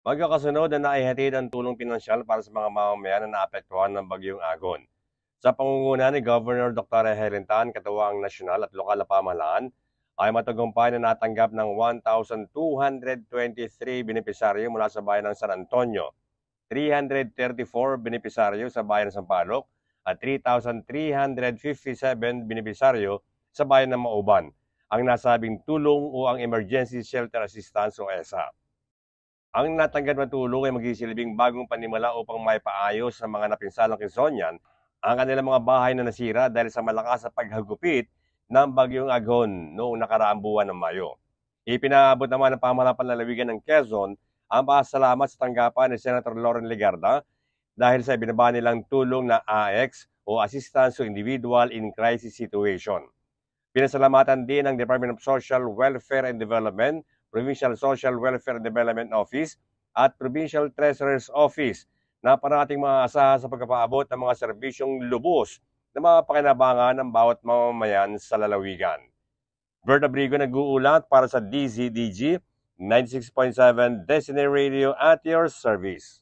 Pagkakasunod na naihatid ang tulong pinansyal para sa mga mamamayan na naapektuhan ng Bagyong Agon. Sa pangunguna ni Governor Dr. Helen Tan, katuwang nasyonal at lokal na pamahalaan, ay matagumpay na natanggap ng 1,223 benepisaryo mula sa bayan ng San Antonio, 334 benepisaryo sa bayan ng Sampaloc at 3,357 benepisaryo sa bayan ng Mauban, ang nasabing tulong o ang Emergency Shelter Assistance o ESA. Ang natanggan ng tulong ay magiging magsisilbing bagong panimula upang may paayos sa mga napinsalang Quezonian ang kanilang mga bahay na nasira dahil sa malakas na paghagupit ng bagyong Agon noong nakaraang buwan ng Mayo. Ipinabot naman ng pamahalang panlalawigan ng Quezon ang pasalamat sa tanggapan ni Senator Lauren Legarda dahil sa binaba nilang tulong na AX o Assistance to Individual in Crisis Situation. Pinasalamatan din ng Department of Social Welfare and Development Provincial Social Welfare Development Office at Provincial Treasurer's Office na parating maaasahan sa pagpapaabot ng mga serbisyong lubos na mapakinabangan ng bawat mamamayan sa lalawigan. Bert Abrigo nag-uulat para sa DZDG 96.7 Destiny Radio at your service.